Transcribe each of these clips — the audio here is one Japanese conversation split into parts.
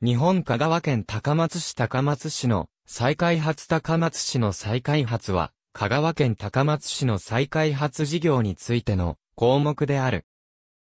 日本香川県高松市高松市の再開発高松市の再開発は、香川県高松市の再開発事業についての項目である。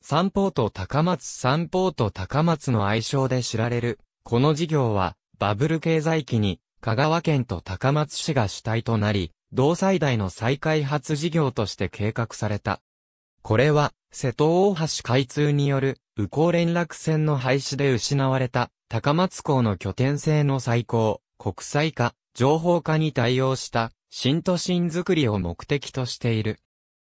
三ポート高松三ポート高松の愛称で知られる、この事業は、バブル経済期に、香川県と高松市が主体となり、同最大の再開発事業として計画された。これは、瀬戸大橋開通による、宇行連絡船の廃止で失われた、高松港の拠点性の最高、国際化、情報化に対応した新都心づくりを目的としている。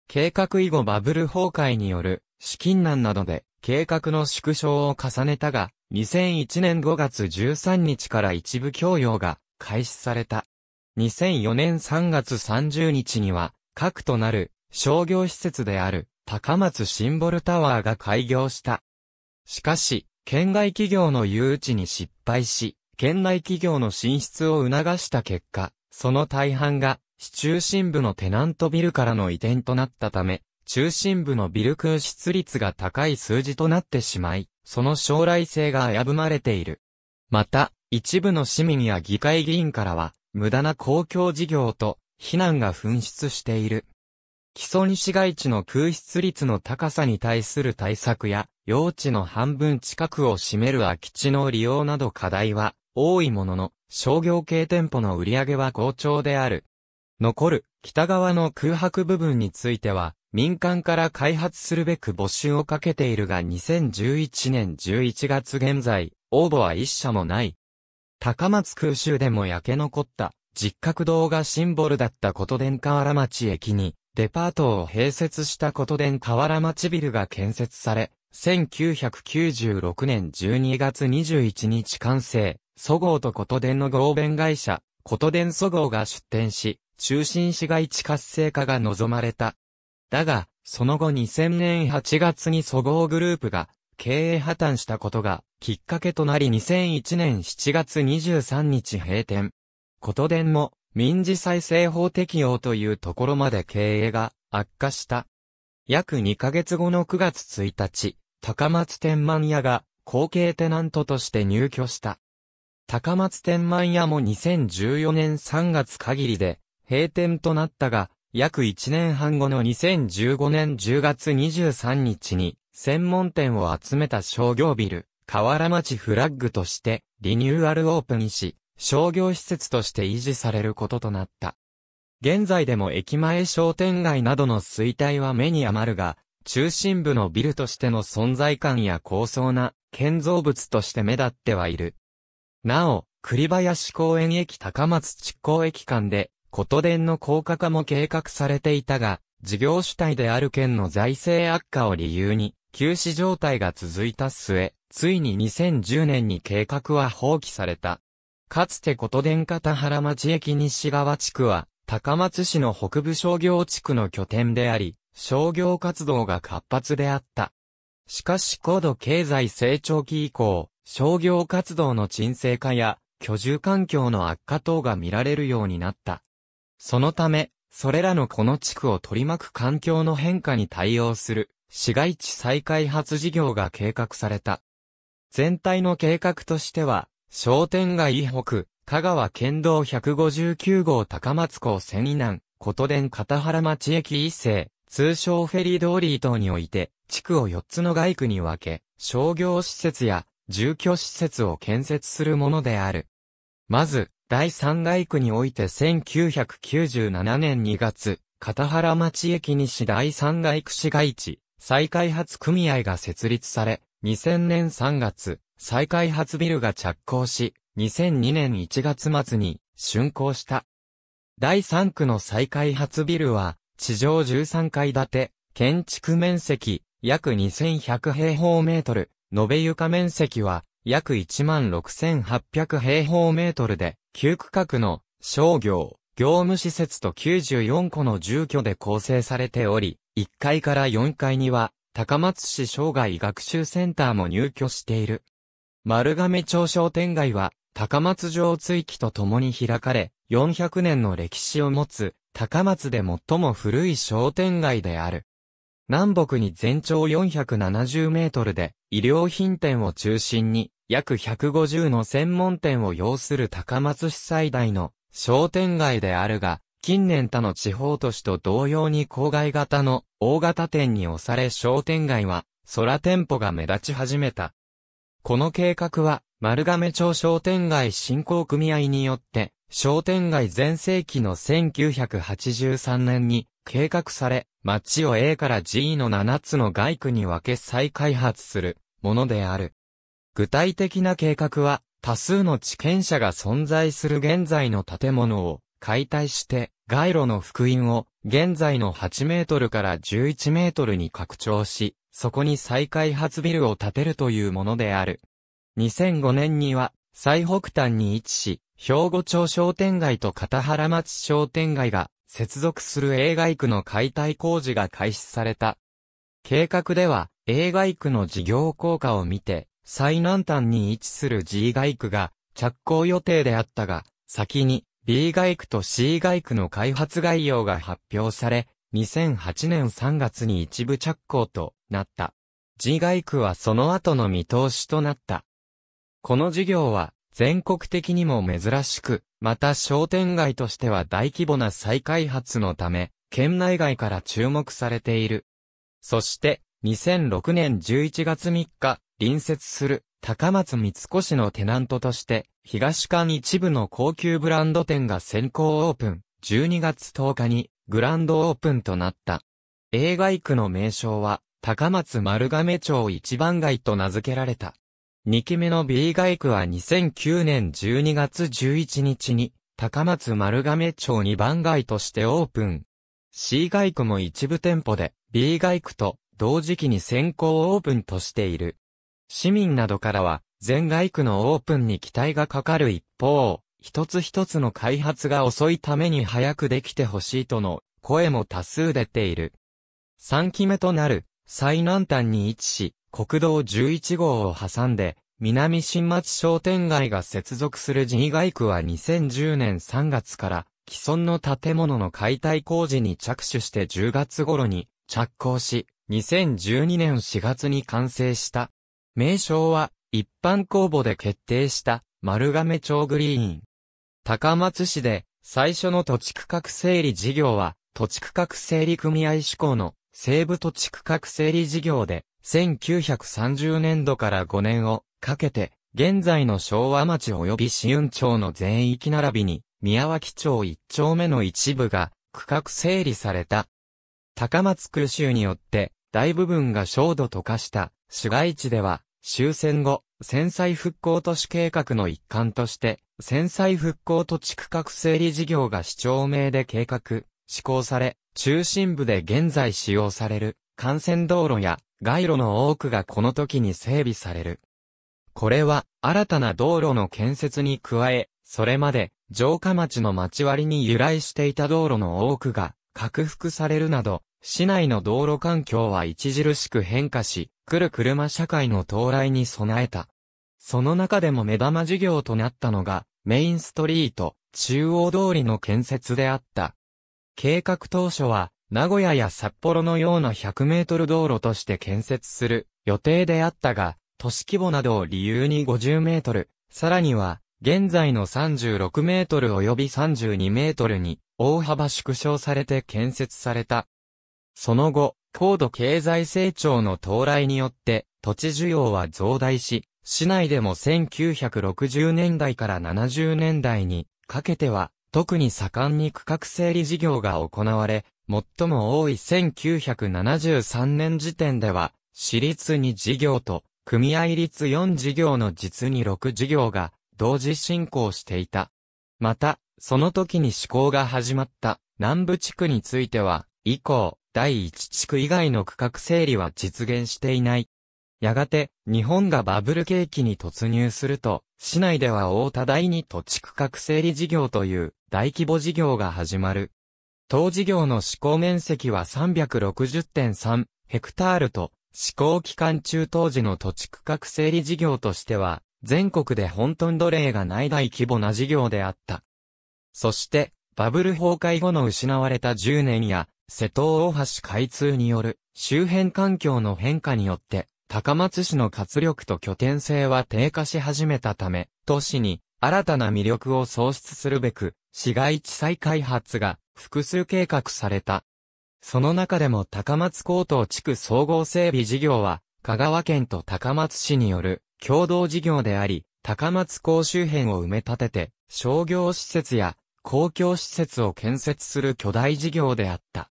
計画以後バブル崩壊による資金難などで計画の縮小を重ねたが、2001年5月13日から一部供用が開始された。2004年3月30日には、核となる商業施設である高松シンボルタワーが開業した。しかし、県外企業の誘致に失敗し、県内企業の進出を促した結果、その大半が、市中心部のテナントビルからの移転となったため、中心部のビル空室率が高い数字となってしまい、その将来性が危ぶまれている。また、一部の市民や議会議員からは、無駄な公共事業と、非難が噴出している。基礎市街地の空室率の高さに対する対策や、用地の半分近くを占める空き地の利用など課題は多いものの、商業系店舗の売り上げは好調である。残る北側の空白部分については、民間から開発するべく募集をかけているが2011年11月現在、応募は一社もない。高松空襲でも焼け残った実格堂がシンボルだった琴電河原町駅にデパートを併設した琴電河原町ビルが建設され、1996年12月21日完成、祖号と琴電の合弁会社、琴電祖号が出展し、中心市街地活性化が望まれた。だが、その後2000年8月に祖号グループが経営破綻したことがきっかけとなり2001年7月23日閉店。琴電も民事再生法適用というところまで経営が悪化した。約2ヶ月後の9月1日、高松天満屋が後継テナントとして入居した。高松天満屋も2014年3月限りで閉店となったが、約1年半後の2015年10月23日に専門店を集めた商業ビル、河原町フラッグとしてリニューアルオープンし、商業施設として維持されることとなった。現在でも駅前商店街などの衰退は目に余るが、中心部のビルとしての存在感や高層な建造物として目立ってはいる。なお、栗林公園駅高松築港駅間で、琴電の高架化も計画されていたが、事業主体である県の財政悪化を理由に、休止状態が続いた末、ついに2010年に計画は放棄された。かつて琴電片原町駅西側地区は、高松市の北部商業地区の拠点であり、商業活動が活発であった。しかし高度経済成長期以降、商業活動の沈静化や居住環境の悪化等が見られるようになった。そのため、それらのこの地区を取り巻く環境の変化に対応する市街地再開発事業が計画された。全体の計画としては、商店街北、香川県道159号高松港線以南、琴電片原町駅一世、通称フェリー通り等において、地区を4つの外区に分け、商業施設や住居施設を建設するものである。まず、第3外区において1997年2月、片原町駅西第3外区市街地、再開発組合が設立され、2000年3月、再開発ビルが着工し、2002年1月末に竣工した。第3区の再開発ビルは、地上13階建て、建築面積、約2100平方メートル、延べ床面積は、約16,800平方メートルで、9区画の商業、業務施設と94個の住居で構成されており、1階から4階には、高松市生涯学習センターも入居している。丸亀町商店街は、高松城追記と共に開かれ、400年の歴史を持つ、高松で最も古い商店街である。南北に全長470メートルで、医療品店を中心に、約150の専門店を要する高松市最大の商店街であるが、近年他の地方都市と同様に郊外型の大型店に押され商店街は空店舗が目立ち始めた。この計画は丸亀町商店街振興組合によって、商店街全盛期の1983年に計画され、町を A から G の7つの外区に分け再開発するものである。具体的な計画は、多数の地権者が存在する現在の建物を解体して、街路の福音を現在の8メートルから11メートルに拡張し、そこに再開発ビルを建てるというものである。2005年には、最北端に位置し、兵庫町商店街と片原町商店街が接続する映外区の解体工事が開始された。計画では、映外区の事業効果を見て、最南端に位置する G 外区が着工予定であったが、先に B 外区と C 外区の開発概要が発表され、2008年3月に一部着工となった。G 外区はその後の見通しとなった。この事業は、全国的にも珍しく、また商店街としては大規模な再開発のため、県内外から注目されている。そして、2006年11月3日、隣接する高松三越のテナントとして、東館一部の高級ブランド店が先行オープン、12月10日にグランドオープンとなった。映画区の名称は、高松丸亀町一番街と名付けられた。2期目の B 外区は2009年12月11日に、高松丸亀町2番街としてオープン。C 外区も一部店舗で、B 外区と同時期に先行オープンとしている。市民などからは、全外区のオープンに期待がかかる一方、一つ一つの開発が遅いために早くできてほしいとの声も多数出ている。3期目となる最南端に位置し、国道11号を挟んで、南新町商店街が接続する神外区は2010年3月から既存の建物の解体工事に着手して10月頃に着工し、2012年4月に完成した。名称は一般公募で決定した丸亀町グリーン。高松市で最初の土地区画整理事業は土地区画整理組合志向の西部土地区画整理事業で1930年度から5年をかけて、現在の昭和町及び市運町の全域並びに、宮脇町一丁目の一部が区画整理された。高松空襲によって大部分が焦土と化した市街地では終戦後、戦災復興都市計画の一環として、戦災復興土地区画整理事業が市町名で計画、施行され、中心部で現在使用される幹線道路や街路の多くがこの時に整備される。これは新たな道路の建設に加え、それまで城下町の町割に由来していた道路の多くが拡幅されるなど、市内の道路環境は著しく変化し、来る車社会の到来に備えた。その中でも目玉事業となったのが、メインストリート、中央通りの建設であった。計画当初は、名古屋や札幌のような100メートル道路として建設する予定であったが、都市規模などを理由に50メートル、さらには、現在の36メートル及び32メートルに大幅縮小されて建設された。その後、高度経済成長の到来によって土地需要は増大し、市内でも1960年代から70年代にかけては特に盛んに区画整理事業が行われ、最も多い1973年時点では、私立2事業と、組合率4事業の実に6事業が、同時進行していた。また、その時に施行が始まった南部地区については、以降、第1地区以外の区画整理は実現していない。やがて、日本がバブル景気に突入すると、市内では大田第2土地区画整理事業という大規模事業が始まる。当事業の施行面積は360.3ヘクタールと、施行期間中当時の土地区画整理事業としては、全国で本当奴隷がない大規模な事業であった。そして、バブル崩壊後の失われた10年や、瀬戸大橋開通による周辺環境の変化によって、高松市の活力と拠点性は低下し始めたため、都市に新たな魅力を創出するべく、市街地再開発が複数計画された。その中でも高松高等地区総合整備事業は、香川県と高松市による共同事業であり、高松港周辺を埋め立てて、商業施設や公共施設を建設する巨大事業であった。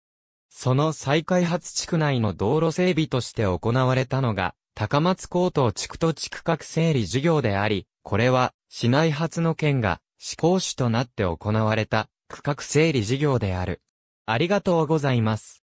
その再開発地区内の道路整備として行われたのが、高松高等地区と地区画整理事業であり、これは、市内発の県が、市公主となって行われた、区画整理事業である。ありがとうございます。